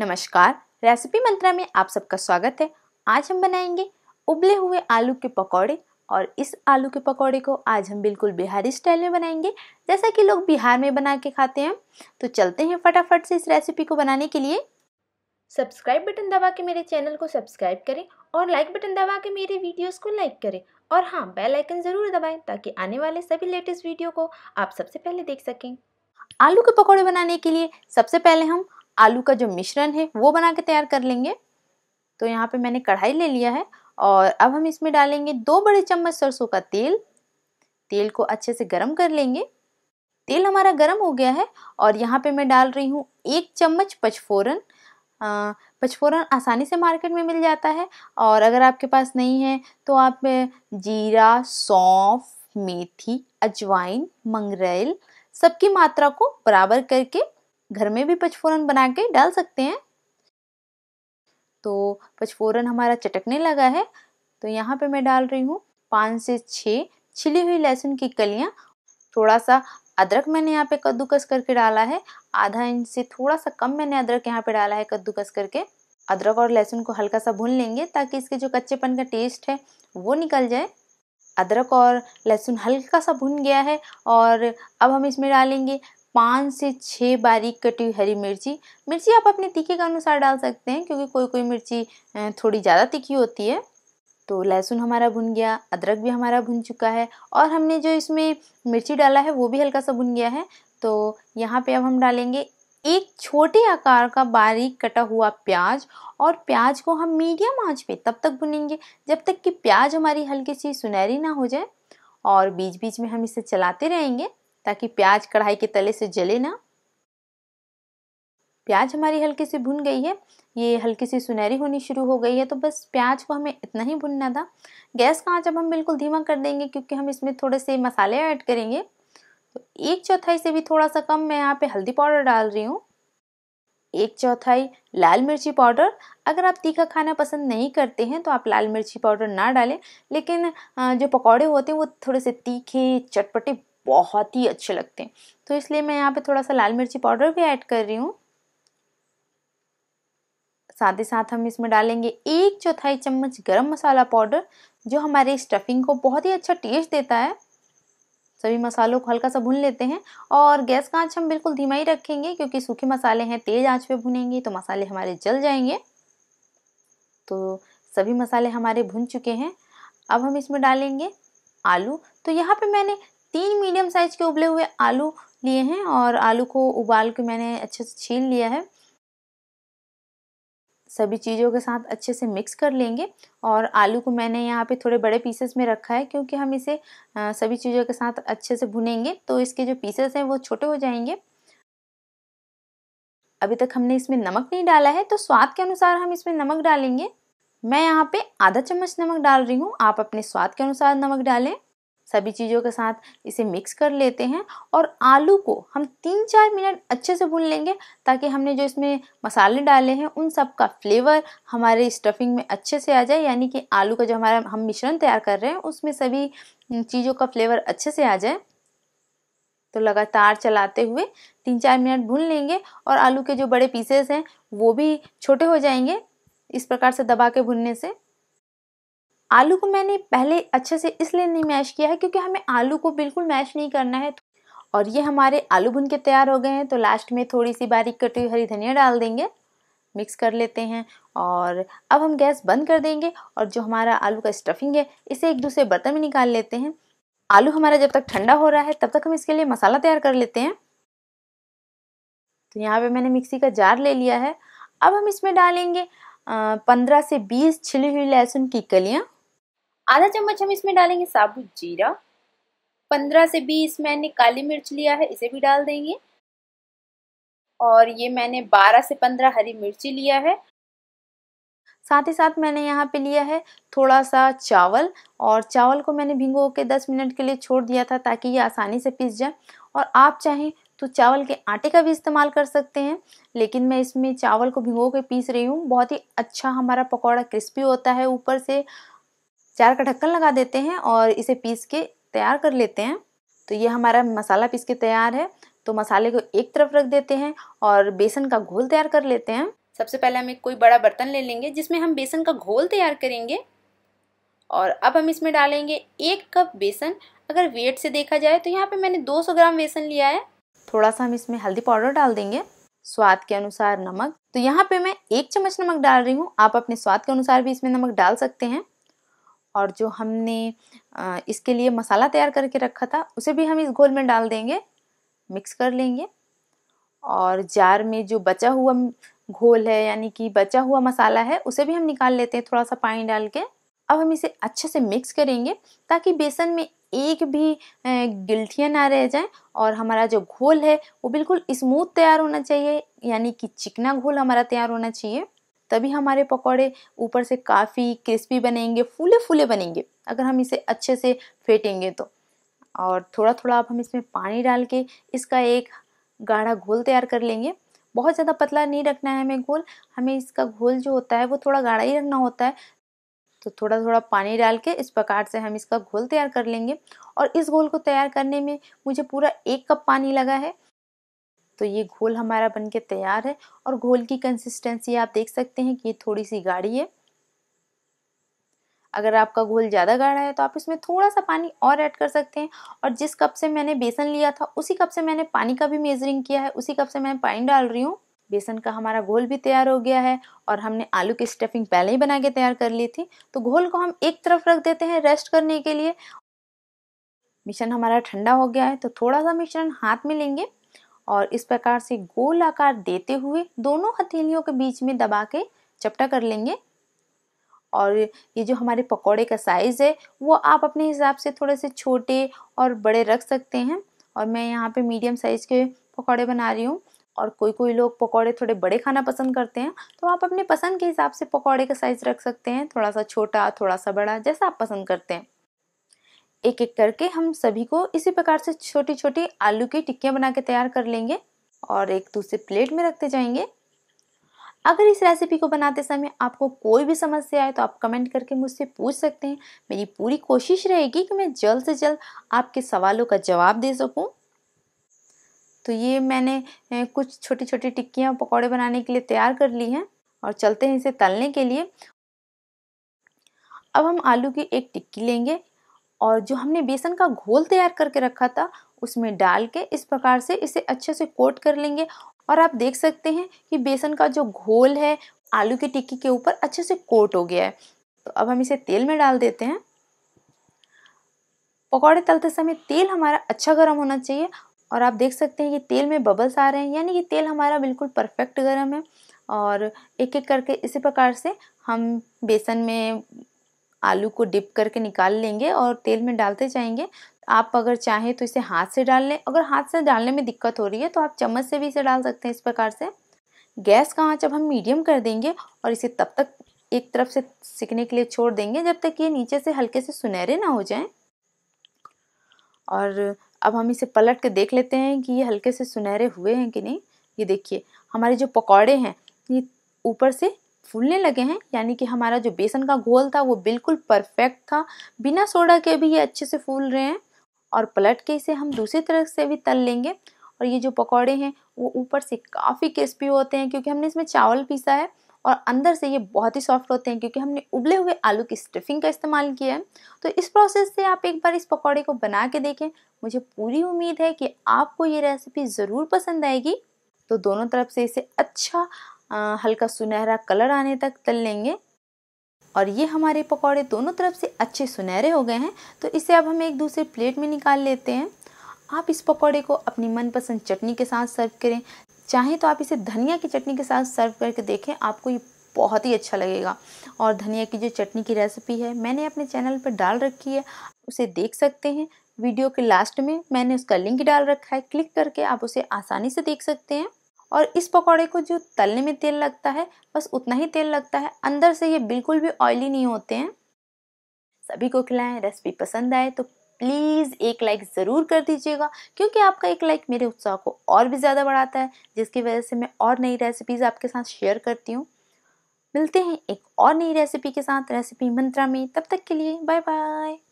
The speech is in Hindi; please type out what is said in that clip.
नमस्कार रेसिपी मंत्रा में आप सबका स्वागत है आज हम बनाएंगे उबले हुए आलू के पकौड़े और इस आलू के पकौड़े को आज हम बिल्कुल बिहारी स्टाइल में बनाएंगे जैसा कि लोग बिहार में बना के खाते हैं तो चलते हैं फटाफट से इस रेसिपी को बनाने के लिए सब्सक्राइब बटन दबा के मेरे चैनल को सब्सक्राइब करें और लाइक बटन दबा के मेरे वीडियोज को लाइक करें और हाँ बेल आइकन ज़रूर दबाएं ताकि आने वाले सभी लेटेस्ट वीडियो को आप सबसे पहले देख सकें आलू के पकौड़े बनाने के लिए सबसे पहले हम आलू का जो मिश्रण है वो बना के तैयार कर लेंगे तो यहाँ पे मैंने कढ़ाई ले लिया है और अब हम इसमें डालेंगे दो बड़े चम्मच सरसों का तेल तेल को अच्छे से गर्म कर लेंगे तेल हमारा गर्म हो गया है और यहाँ पे मैं डाल रही हूँ एक चम्मच पचफोरन पचफोरन आसानी से मार्केट में मिल जाता है और अगर आपके पास नहीं है तो आप जीरा सौंफ मेथी अजवाइन मंगरेल सबकी मात्रा को बराबर करके घर में भी पचफोरन बना के डाल सकते हैं तो पचफोरन हमारा चटकने लगा है तो यहाँ पे मैं डाल रही हूँ पाँच से छः छिली हुई लहसुन की कलियाँ थोड़ा सा अदरक मैंने यहाँ पे कद्दूकस करके डाला है आधा इंच से थोड़ा सा कम मैंने अदरक यहाँ पे डाला है कद्दूकस करके अदरक और लहसुन को हल्का सा भून लेंगे ताकि इसके जो कच्चेपन का टेस्ट है वो निकल जाए अदरक और लहसुन हल्का सा भुन गया है और अब हम इसमें डालेंगे पाँच से छः बारीक कटी हुई हरी मिर्ची मिर्ची आप अपने तीखे के अनुसार डाल सकते हैं क्योंकि कोई कोई मिर्ची थोड़ी ज़्यादा तीखी होती है तो लहसुन हमारा भुन गया अदरक भी हमारा भुन चुका है और हमने जो इसमें मिर्ची डाला है वो भी हल्का सा भुन गया है तो यहाँ पे अब हम डालेंगे एक छोटे आकार का बारीक कटा हुआ प्याज और प्याज को हम मीडियम आँच पे तब तक भुनेंगे जब तक कि प्याज हमारी हल्की सी सुनहरी ना हो जाए और बीच बीच में हम इसे चलाते रहेंगे ताकि प्याज कढ़ाई के तले से जले ना प्याज हमारी हल्की सी भुन गई है ये हल्की सी सुनहरी होनी शुरू हो गई है तो बस प्याज को हमें इतना ही भुनना था गैस का आँच अब हम बिल्कुल धीमा कर देंगे क्योंकि हम इसमें थोड़े से मसाले ऐड करेंगे तो एक चौथाई से भी थोड़ा सा कम मैं यहाँ पे हल्दी पाउडर डाल रही हूँ एक चौथाई लाल मिर्ची पाउडर अगर आप तीखा खाना पसंद नहीं करते हैं तो आप लाल मिर्ची पाउडर ना डालें लेकिन जो पकौड़े होते हैं वो थोड़े से तीखे चटपटे बहुत ही अच्छे लगते हैं तो इसलिए मैं यहाँ पे थोड़ा सा लाल मिर्ची पाउडर भी ऐड कर रही हूँ साथ ही साथ हम इसमें डालेंगे एक चौथाई चम्मच गरम मसाला पाउडर जो हमारे स्टफिंग को बहुत ही अच्छा टेस्ट देता है सभी मसालों को हल्का सा भून लेते हैं और गैस का आँच हम बिल्कुल धीमा ही रखेंगे क्योंकि सूखे मसाले हैं तेज़ आँच पे भुनेंगे तो मसाले हमारे जल जाएंगे तो सभी मसाले हमारे भुन चुके हैं अब हम इसमें डालेंगे आलू तो यहाँ पे मैंने तीन मीडियम साइज के उबले हुए आलू लिए हैं और आलू को उबाल के मैंने अच्छे से छील लिया है सभी चीज़ों के साथ अच्छे से मिक्स कर लेंगे और आलू को मैंने यहाँ पे थोड़े बड़े पीसेस में रखा है क्योंकि हम इसे सभी चीज़ों के साथ अच्छे से भुनेंगे तो इसके जो पीसेस हैं वो छोटे हो जाएंगे अभी तक हमने इसमें नमक नहीं डाला है तो स्वाद के अनुसार हम इसमें नमक डालेंगे मैं यहाँ पे आधा चम्मच नमक डाल रही हूँ आप अपने स्वाद के अनुसार नमक डालें सभी चीज़ों के साथ इसे मिक्स कर लेते हैं और आलू को हम तीन चार मिनट अच्छे से भून लेंगे ताकि हमने जो इसमें मसाले डाले हैं उन सब का फ्लेवर हमारे स्टफिंग में अच्छे से आ जाए यानी कि आलू का जो हमारा हम मिश्रण तैयार कर रहे हैं उसमें सभी चीज़ों का फ्लेवर अच्छे से आ जाए तो लगातार चलाते हुए तीन चार मिनट भून लेंगे और आलू के जो बड़े पीसेस हैं वो भी छोटे हो जाएंगे इस प्रकार से दबा के भुनने से आलू को मैंने पहले अच्छे से इसलिए नहीं मैश किया है क्योंकि हमें आलू को बिल्कुल मैश नहीं करना है और ये हमारे आलू भुन के तैयार हो गए हैं तो लास्ट में थोड़ी सी बारीक कटी हुई हरी धनिया डाल देंगे मिक्स कर लेते हैं और अब हम गैस बंद कर देंगे और जो हमारा आलू का स्टफिंग है इसे एक दूसरे बर्तन में निकाल लेते हैं आलू हमारा जब तक ठंडा हो रहा है तब तक हम इसके लिए मसाला तैयार कर लेते हैं तो यहाँ पे मैंने मिक्सी का जार ले लिया है अब हम इसमें डालेंगे पंद्रह से बीस छिली हुई लहसुन की कलियाँ आधा चम्मच हम इसमें डालेंगे साबुत जीरा पंद्रह से बीस मैंने काली मिर्च लिया है इसे भी डाल देंगे और ये मैंने बारह से पंद्रह हरी मिर्ची लिया है साथ ही साथ मैंने यहाँ पे लिया है थोड़ा सा चावल और चावल को मैंने भिंगो के 10 मिनट के लिए छोड़ दिया था ताकि ये आसानी से पिस जाए और आप चाहें तो चावल के आटे का भी इस्तेमाल कर सकते हैं लेकिन मैं इसमें चावल को भिंगो के पीस रही हूँ बहुत ही अच्छा हमारा पकौड़ा क्रिस्पी होता है ऊपर से चार का ढक्कन लगा देते हैं और इसे पीस के तैयार कर लेते हैं तो ये हमारा मसाला पीस के तैयार है तो मसाले को एक तरफ रख देते हैं और बेसन का घोल तैयार कर लेते हैं सबसे पहले हम एक कोई बड़ा बर्तन ले लेंगे जिसमें हम बेसन का घोल तैयार करेंगे और अब हम इसमें डालेंगे एक कप बेसन अगर वेट से देखा जाए तो यहाँ पे मैंने 200 ग्राम बेसन लिया है थोड़ा सा हम इसमें हल्दी पाउडर डाल देंगे स्वाद के अनुसार नमक तो यहाँ पे मैं एक चम्मच नमक डाल रही हूँ आप अपने स्वाद के अनुसार भी इसमें नमक डाल सकते हैं और जो हमने इसके लिए मसाला तैयार करके रखा था उसे भी हम इस घोल में डाल देंगे मिक्स कर लेंगे और जार में जो बचा हुआ घोल है यानी कि बचा हुआ मसाला है उसे भी हम निकाल लेते हैं थोड़ा सा पानी डाल के अब हम इसे अच्छे से मिक्स करेंगे ताकि बेसन में एक भी गिल्ठियाँ ना रह जाए और हमारा जो घोल है वो बिल्कुल स्मूथ तैयार होना चाहिए यानी कि चिकना घोल हमारा तैयार होना चाहिए तभी हमारे पकौड़े ऊपर से काफ़ी क्रिस्पी बनेंगे फूले फूले बनेंगे अगर हम इसे अच्छे से फेंटेंगे तो और थोड़ा थोड़ा अब हम इसमें पानी डाल के इसका एक गाढ़ा घोल तैयार कर लेंगे बहुत ज़्यादा पतला नहीं रखना है हमें घोल हमें इसका घोल जो होता है वो थोड़ा गाढ़ा ही रखना होता है तो थोड़ा थोड़ा पानी डाल के इस प्रकार से हम इसका घोल तैयार कर लेंगे और इस घोल को तैयार करने में मुझे पूरा एक कप पानी लगा है तो ये घोल हमारा बनके तैयार है और घोल की कंसिस्टेंसी आप देख सकते हैं कि ये थोड़ी सी गाढ़ी है अगर आपका घोल ज़्यादा गाढ़ा है तो आप इसमें थोड़ा सा पानी और ऐड कर सकते हैं और जिस कप से मैंने बेसन लिया था उसी कप से मैंने पानी का भी मेजरिंग किया है उसी कप से मैं पानी डाल रही हूँ बेसन का हमारा घोल भी तैयार हो गया है और हमने आलू की स्टफिंग पहले ही बना के तैयार कर ली थी तो घोल को हम एक तरफ रख देते हैं रेस्ट करने के लिए मिश्रण हमारा ठंडा हो गया है तो थोड़ा सा मिश्रण हाथ में लेंगे और इस प्रकार से गोल आकार देते हुए दोनों हथेलियों के बीच में दबा के चपटा कर लेंगे और ये जो हमारे पकौड़े का साइज़ है वो आप अपने हिसाब से थोड़े से छोटे और बड़े रख सकते हैं और मैं यहाँ पे मीडियम साइज़ के पकौड़े बना रही हूँ और कोई कोई लोग पकौड़े थोड़े बड़े खाना पसंद करते हैं तो आप अपने पसंद के हिसाब से पकौड़े का साइज़ रख सकते हैं थोड़ा सा छोटा थोड़ा सा बड़ा जैसा आप पसंद करते हैं एक एक करके हम सभी को इसी प्रकार से छोटी छोटी आलू की टिक्कियाँ बना के तैयार कर लेंगे और एक दूसरे प्लेट में रखते जाएंगे अगर इस रेसिपी को बनाते समय आपको कोई भी समस्या आए तो आप कमेंट करके मुझसे पूछ सकते हैं मेरी पूरी कोशिश रहेगी कि मैं जल्द से जल्द आपके सवालों का जवाब दे सकूं। तो ये मैंने कुछ छोटी छोटी टिक्कियाँ पकौड़े बनाने के लिए तैयार कर ली हैं और चलते हैं इसे तलने के लिए अब हम आलू की एक टिक्की लेंगे और जो हमने बेसन का घोल तैयार करके रखा था उसमें डाल के इस प्रकार से इसे अच्छे से कोट कर लेंगे और आप देख सकते हैं कि बेसन का जो घोल है आलू की टिक्की के ऊपर अच्छे से कोट हो गया है तो अब हम इसे तेल में डाल देते हैं पकौड़े तलते समय तेल हमारा अच्छा गर्म होना चाहिए और आप देख सकते हैं कि तेल में बबल्स आ रहे हैं यानी कि तेल हमारा बिल्कुल परफेक्ट गर्म है और एक एक करके इसी प्रकार से हम बेसन में आलू को डिप करके निकाल लेंगे और तेल में डालते जाएंगे आप अगर चाहें तो इसे हाथ से डाल लें अगर हाथ से डालने में दिक्कत हो रही है तो आप चम्मच से भी इसे डाल सकते हैं इस प्रकार से गैस का आँच अब हम मीडियम कर देंगे और इसे तब तक एक तरफ से सिकने के लिए छोड़ देंगे जब तक ये नीचे से हल्के से सुनहरे ना हो जाएं और अब हम इसे पलट के देख लेते हैं कि ये हल्के से सुनहरे हुए हैं कि नहीं ये देखिए हमारे जो पकौड़े हैं ये ऊपर से फूलने लगे हैं यानी कि हमारा जो बेसन का घोल था वो बिल्कुल परफेक्ट था बिना सोडा के भी ये अच्छे से फूल रहे हैं और पलट के इसे हम दूसरी तरफ से भी तल लेंगे और ये जो पकौड़े हैं वो ऊपर से काफ़ी क्रिस्पी होते हैं क्योंकि हमने इसमें चावल पीसा है और अंदर से ये बहुत ही सॉफ्ट होते हैं क्योंकि हमने उबले हुए आलू की स्टफिंग का इस्तेमाल किया है तो इस प्रोसेस से आप एक बार इस पकौड़े को बना के देखें मुझे पूरी उम्मीद है कि आपको ये रेसिपी ज़रूर पसंद आएगी तो दोनों तरफ से इसे अच्छा हल्का सुनहरा कलर आने तक तल लेंगे और ये हमारे पकौड़े दोनों तरफ से अच्छे सुनहरे हो गए हैं तो इसे अब हम एक दूसरे प्लेट में निकाल लेते हैं आप इस पकौड़े को अपनी मनपसंद चटनी के साथ सर्व करें चाहें तो आप इसे धनिया की चटनी के साथ सर्व करके देखें आपको ये बहुत ही अच्छा लगेगा और धनिया की जो चटनी की रेसिपी है मैंने अपने चैनल पर डाल रखी है उसे देख सकते हैं वीडियो के लास्ट में मैंने उसका लिंक डाल रखा है क्लिक करके आप उसे आसानी से देख सकते हैं और इस पकौड़े को जो तलने में तेल लगता है बस उतना ही तेल लगता है अंदर से ये बिल्कुल भी ऑयली नहीं होते हैं सभी को खिलाएं रेसिपी पसंद आए तो प्लीज़ एक लाइक ज़रूर कर दीजिएगा क्योंकि आपका एक लाइक मेरे उत्साह को और भी ज़्यादा बढ़ाता है जिसकी वजह से मैं और नई रेसिपीज़ आपके साथ शेयर करती हूँ मिलते हैं एक और नई रेसिपी के साथ रेसिपी मंत्रा में तब तक के लिए बाय बाय